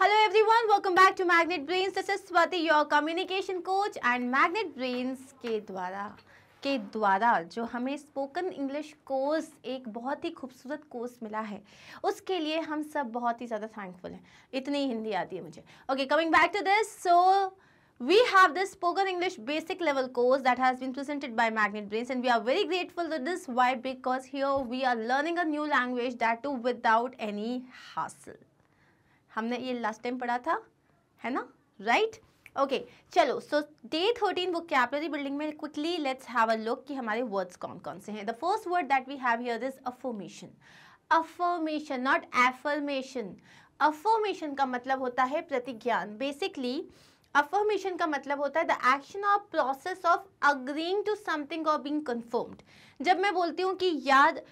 Hello everyone, welcome back to Magnet Brains. This is Swati, your communication coach and Magnet Brains के द्वारा के द्वारा जो हमें स्पोकन इंग्लिश कोर्स एक बहुत ही खूबसूरत कोर्स मिला है उसके लिए हम सब बहुत ही ज़्यादा थैंकफुल हैं इतनी हिंदी आती है मुझे okay coming back to this so we have this spoken english basic level course that has been presented by magnet brains and we are very grateful to this why because here we are learning a new language that too without any hassle हमने ये last time पढ़ा था है ना right right? Okay okay, चलो so day thirteen वो vocabulary building में quickly let's have a look कि हमारे वर्ड्स कौन कौन से हैं the first word that we have here is affirmation affirmation not affirmation affirmation का मतलब होता है प्रतिज्ञान बेसिकली अफोमेशन का मतलब होता है the action of process of agreeing to something और बींग कन्फर्म्ड जब मैं बोलती हूँ कि याद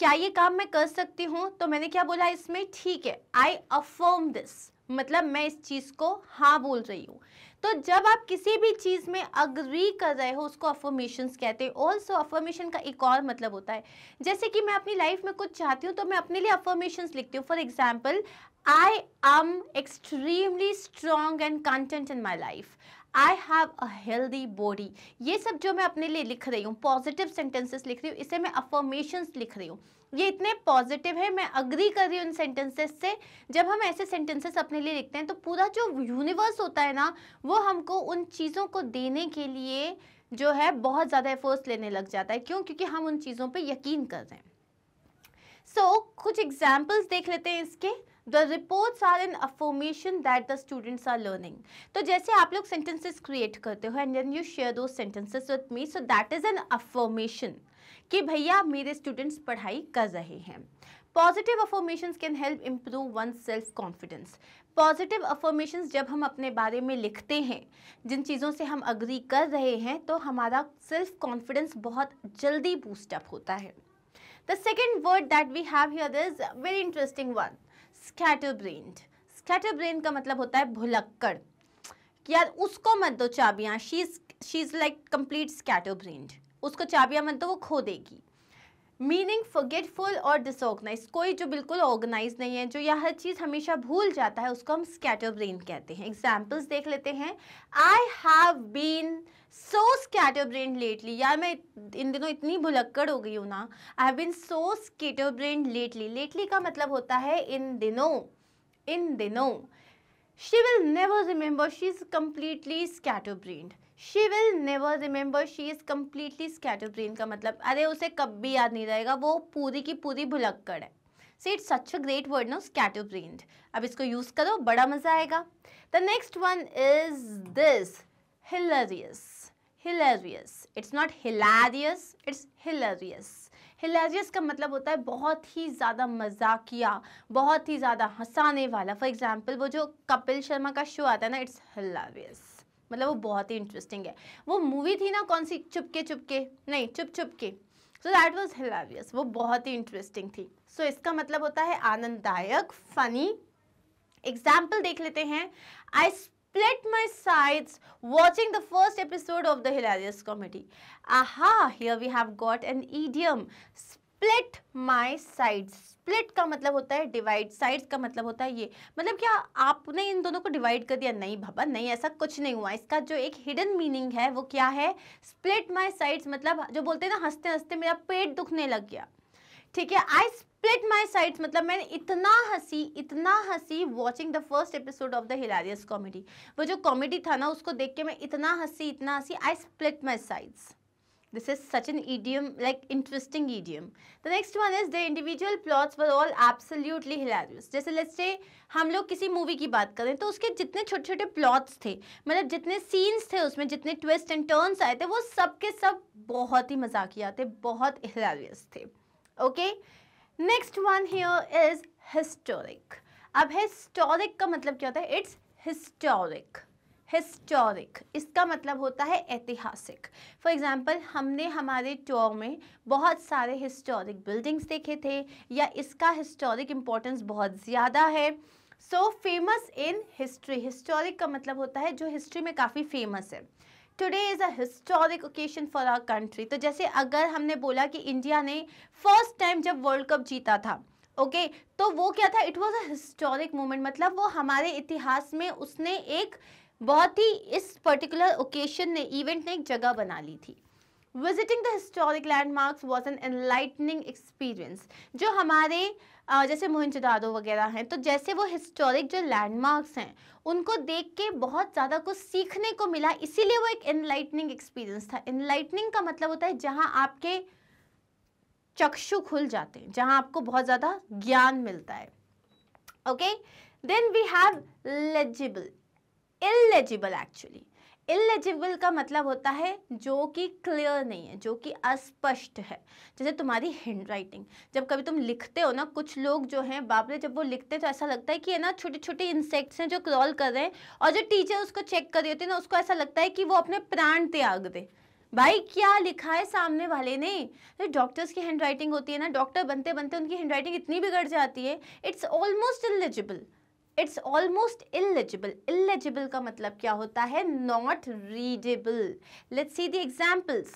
क्या ये काम मैं कर सकती हूँ तो मैंने क्या बोला इसमें ठीक है आई अफर्म दिस मतलब मैं इस चीज़ को हाँ बोल रही हूँ तो जब आप किसी भी चीज़ में अग्री कर रहे हो उसको अफर्मेशन कहते हैं ऑल्सो अफर्मेशन का एक और मतलब होता है जैसे कि मैं अपनी लाइफ में कुछ चाहती हूँ तो मैं अपने लिए अफर्मेशन लिखती हूँ for example I am extremely strong and content in my life I have a healthy body ये सब जो मैं अपने लिए लिख रही हूँ पॉजिटिव सेंटेंसेस लिख रही हूँ इसे मैं अफर्मेशन लिख रही हूँ ये इतने पॉजिटिव है मैं अग्री कर रही हूँ इन सेंटेंसेस से जब हम ऐसे सेंटेंसेस अपने लिए लिखते हैं तो पूरा जो यूनिवर्स होता है ना वो हमको उन चीज़ों को देने के लिए जो है बहुत ज़्यादा एफर्ट्स लेने लग जाता है क्यों क्योंकि हम उन चीज़ों पे यकीन कर रहे हैं सो so, कुछ एग्जाम्पल्स देख लेते हैं इसके the reports are in affirmation that the students are learning तो जैसे आप लोग सेंटेंसेस क्रिएट करते हो एंड देन यू शेयर दो sentences with me so that is an affirmation कि भैया मेरे स्टूडेंट्स पढ़ाई कर रहे हैं positive affirmation can help improve oneself confidence positive affirmation जब हम अपने बारे में लिखते हैं जिन चीज़ों से हम अग्री कर रहे हैं तो हमारा सेल्फ कॉन्फिडेंस बहुत जल्दी बूस्टअप होता है the second word that we have here is very interesting one scatterbrain scatterbrain का मतलब होता है भुलक्कड़ यार उसको मत दो चाबियाँ she is she is like complete scatter brained उसको चाबियां मन तो वो खो देगी मीनिंग फॉरगेटफुल और डिसऑर्गनाइज कोई जो बिल्कुल ऑर्गेनाइज नहीं है जो यह हर चीज़ हमेशा भूल जाता है उसको हम स्कैटर ब्रेन कहते हैं एग्जाम्पल्स देख लेते हैं I have been so scatterbrain lately यार मैं इन दिनों इतनी भुलक्कड़ हो गई हूँ ना I have been so scatterbrain lately lately का मतलब होता है इन दिनों इन दिनों she will never remember she is completely scatterbrain she will never remember she is completely scatterbrain का मतलब अरे उसे कभी याद नहीं रहेगा वो पूरी की पूरी भुलक्कड़ है see it's such a great word no scatterbrain अब इसको यूज़ करो बड़ा मज़ा आएगा the next one is this hilarious hilarious it's not hilarious it's hilarious hilarious का मतलब होता है बहुत ही ज़्यादा मजाकिया बहुत ही ज़्यादा हंसाने वाला फॉर एग्जाम्पल वो जो कपिल शर्मा का शो आता है ना इट्स हिलेरियस मतलब वो बहुत ही इंटरेस्टिंग है वो मूवी थी ना कौन सी चुपके चुपके नहीं चुप चुपके सो दैट वॉज हिलावियस वो बहुत ही इंटरेस्टिंग थी सो so, इसका मतलब होता है आनंददायक फनी एग्जाम्पल देख लेते हैं I split my sides watching the first episode of the hilarious comedy aha here we have got an idiom split my sides split का मतलब होता है डिवाइड साइड्स का मतलब होता है ये मतलब क्या आपने इन दोनों को डिवाइड कर दिया नहीं भाबा नहीं ऐसा कुछ नहीं हुआ इसका जो एक हिडन मीनिंग है वो क्या है स्प्लिट माई साइड्स मतलब जो बोलते हैं ना हंसते हंसते मेरा पेट दुखने लग गया ठीक है आई स्प्लिट माई साइड्स मतलब मैंने इतना हंसी इतना हंसी watching the first episode of the hilarious comedy वो जो कॉमेडी था ना उसको देख के मैं इतना हंसी इतना हंसी I split my sides This is such an idiom, like interesting idiom. The next one is the individual plots were all absolutely hilarious. जैसे let's say हम लोग किसी मूवी की बात करें तो उसके जितने छोटे छोटे प्लॉट्स थे मतलब जितने सीन्स थे उसमें जितने ट्विस्ट एंड टर्न्स आए थे वो सब के सब बहुत ही मजाकिया थे बहुत हिलारियस थे okay next one here is historic अब हिस्टोरिक का मतलब क्या होता है इट्स हिस्टोरिक हिस्टोरिक इसका मतलब होता है ऐतिहासिक फॉर एग्ज़ाम्पल हमने हमारे टूर में बहुत सारे हिस्टोरिक बिल्डिंग्स देखे थे या इसका हिस्टोरिक इम्पोर्टेंस बहुत ज़्यादा है so famous in history historic का मतलब होता है जो हिस्ट्री में काफ़ी फेमस है today is a historic occasion for our country तो जैसे अगर हमने बोला कि इंडिया ने फर्स्ट टाइम जब वर्ल्ड कप जीता था ओके okay, तो वो क्या था it was a historic moment मतलब वो हमारे इतिहास में उसने एक बहुत ही इस पर्टिकुलर ओकेशन ने इवेंट ने एक जगह बना ली थी visiting the historic landmarks was an enlightening experience जो हमारे जैसे मोहनजोदारो वगैरह हैं तो जैसे वो हिस्टोरिक जो लैंडमार्क्स हैं उनको देख के बहुत ज़्यादा कुछ सीखने को मिला इसीलिए वो एक एनलाइटनिंग एक्सपीरियंस था एनलाइटनिंग का मतलब होता है जहाँ आपके चक्षु खुल जाते हैं जहाँ आपको बहुत ज़्यादा ज्ञान मिलता है okay then we have legible illegible actually illegible का मतलब होता है जो कि क्लियर नहीं है जो कि अस्पष्ट है जैसे तुम्हारी हैंड राइटिंग जब कभी तुम लिखते हो ना कुछ लोग जो हैं बापरे जब वो लिखते हैं तो ऐसा लगता है कि है ना छोटे छोटे इंसेक्ट्स हैं जो क्रॉल कर रहे हैं और जो टीचर उसको चेक कर रही होती है ना उसको ऐसा लगता है कि वो अपने प्राण त्याग दे भाई क्या लिखा है सामने वाले ने तो डॉक्टर्स की हैंड राइटिंग होती है ना डॉक्टर बनते बनते उनकी हैंड राइटिंग इतनी बिगड़ जाती है it's almost illegible it's almost illegible illegible का मतलब क्या होता है not readable let's see the examples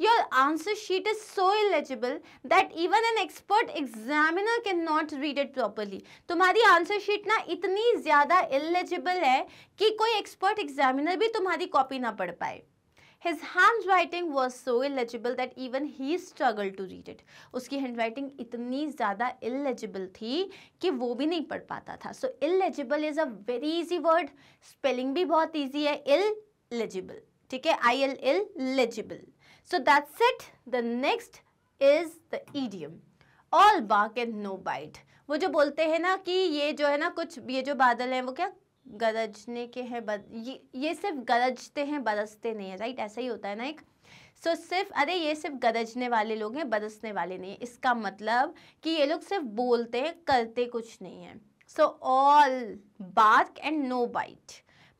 your answer sheet is so illegible that even an expert examiner can not read it properly तुम्हारी आंसर शीट ना इतनी ज़्यादा eligible है कि कोई एक्सपर्ट एग्जामिनर भी तुम्हारी कॉपी ना पढ़ पाए his handwriting was so illegible that even he struggle to read it उसकी हैंड राइटिंग इतनी ज़्यादा इलेजिबल थी कि वो भी नहीं पढ़ पाता था so illegible is a very easy word spelling भी बहुत ईजी है इल ठीक है I L il legible so that's it the next is the idiom all bark and no bite वो जो बोलते हैं ना कि ये जो है ना कुछ ये जो बादल हैं वो क्या गरजने के हैं बद ये ये सिर्फ गरजते हैं बरसते नहीं है राइट ऐसा ही होता है ना एक सो so, सिर्फ अरे ये सिर्फ गरजने वाले लोग हैं बरसने वाले नहीं है इसका मतलब कि ये लोग सिर्फ बोलते हैं करते कुछ नहीं है so all bark and no bite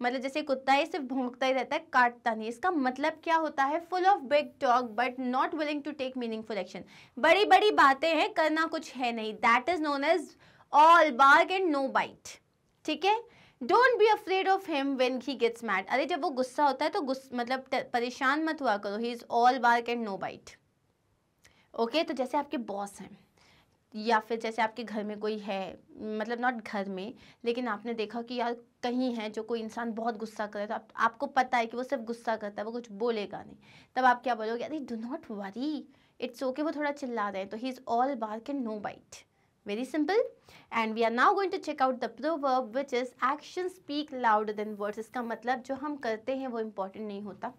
मतलब जैसे कुत्ता ही सिर्फ भोंकता ही रहता है काटता नहीं इसका मतलब क्या होता है full of big talk but not willing to take meaningful action बड़ी बड़ी बातें हैं करना कुछ है नहीं that is known as all bark and no bite ठीक है don't be afraid of him when he gets mad अरे जब वो गुस्सा होता है तो गुस्सा मतलब परेशान मत हुआ करो he is all bark and no bite okay तो जैसे आपके बॉस हैं या फिर जैसे आपके घर में कोई है मतलब नॉट घर में लेकिन आपने देखा कि यार कहीं है जो कोई इंसान बहुत गुस्सा करे तो आप, आपको पता है कि वो सिर्फ गुस्सा करता है वो कुछ बोलेगा नहीं तब आप क्या बोलोगे अरे do not worry it's okay वो थोड़ा चिल्ला रहे हैं तो he is all bark and no bite Very simple. And we are now going to check out the proverb which is action speak louder than words. iska matlab jo hum karte hain wo important nahi hota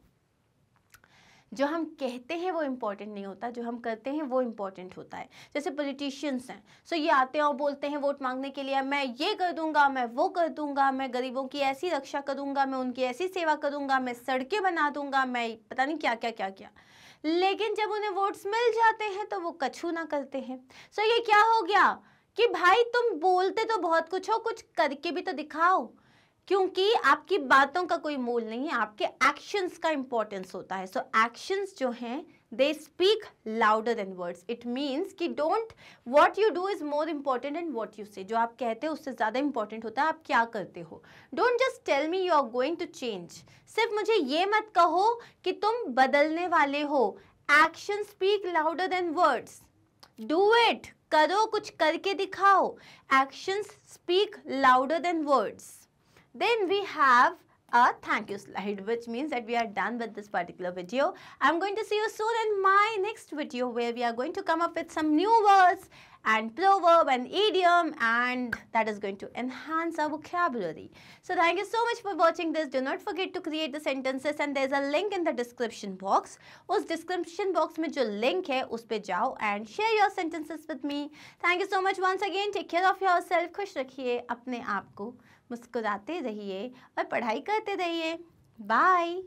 जो हम कहते हैं वो important नहीं होता जो हम करते हैं वो इम्पॉर्टेंट होता है जैसे पॉलिटिशियंस हैं सो ये आते हैं और बोलते हैं वोट मांगने के लिए मैं ये कर दूंगा मैं वो कर दूंगा मैं गरीबों की ऐसी रक्षा करूंगा मैं उनकी ऐसी सेवा करूंगा मैं सड़कें बना दूंगा मैं पता नहीं क्या क्या क्या क्या, क्या। लेकिन जब उन्हें वोट्स मिल जाते हैं तो वो कछू ना करते हैं सो ये क्या हो गया कि भाई तुम बोलते तो बहुत कुछ हो कुछ करके भी तो दिखाओ क्योंकि आपकी बातों का कोई मोल नहीं है आपके एक्शंस का इंपॉर्टेंस होता है सो so, एक्शंस जो हैं they speak louder than words it means कि don't what you do is more important and what you say जो आप कहते हो उससे ज़्यादा इंपॉर्टेंट होता है आप क्या करते हो don't just tell me you are going to change सिर्फ मुझे ये मत कहो कि तुम बदलने वाले हो action speak louder than words do it करो कुछ करके दिखाओ actions speak louder than words Then we have a thank you slide which means that we are done with this particular video. I'm going to see you soon in my next video where we are going to come up with some new words and proverb and idiom and that is going to enhance our vocabulary. So thank you so much for watching this. Do not forget to create the sentences and there's a link in the description box. उस description box में जो link है उस पे जाओ and share your sentences with me. Thank you so much once again. Take care of yourself. खुश रखिए अपने आप को. मुस्कुराते रहिए और पढ़ाई करते रहिए बाय